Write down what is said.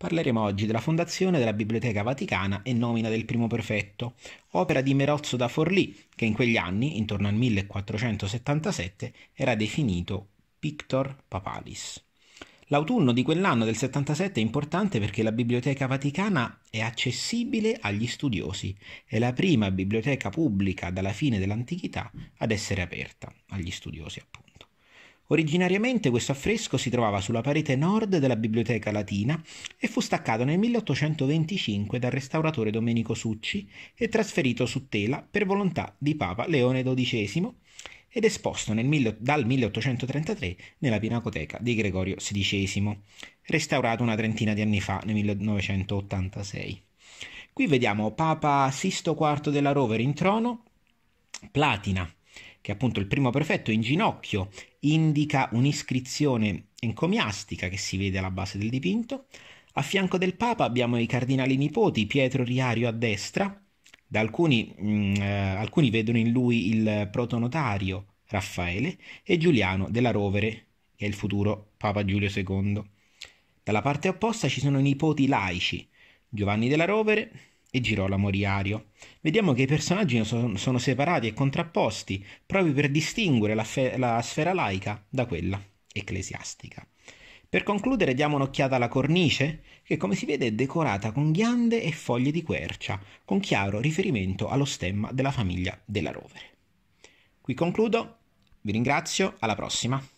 Parleremo oggi della fondazione della Biblioteca Vaticana e nomina del primo prefetto, opera di Merozzo da Forlì, che in quegli anni, intorno al 1477, era definito Pictor Papalis. L'autunno di quell'anno del 77 è importante perché la Biblioteca Vaticana è accessibile agli studiosi, è la prima biblioteca pubblica dalla fine dell'antichità ad essere aperta agli studiosi appunto. Originariamente questo affresco si trovava sulla parete nord della Biblioteca Latina e fu staccato nel 1825 dal restauratore Domenico Succi e trasferito su tela per volontà di Papa Leone XII ed esposto nel, dal 1833 nella Pinacoteca di Gregorio XVI, restaurato una trentina di anni fa nel 1986. Qui vediamo Papa Sisto IV della Rover in trono, platina che appunto il primo prefetto, in ginocchio indica un'iscrizione encomiastica che si vede alla base del dipinto. A fianco del Papa abbiamo i cardinali nipoti, Pietro Riario a destra, da alcuni, mh, mm, eh, alcuni vedono in lui il protonotario Raffaele e Giuliano della Rovere, che è il futuro Papa Giulio II. Dalla parte opposta ci sono i nipoti laici, Giovanni della Rovere, e Girolamo Riario. Vediamo che i personaggi sono, separati e contrapposti proprio per distinguere la, fe- la sfera laica da quella ecclesiastica. Per concludere diamo un'occhiata alla cornice, che come si vede è decorata con ghiande e foglie di quercia, con chiaro riferimento allo stemma della famiglia della rovere. Qui concludo, vi ringrazio, alla prossima!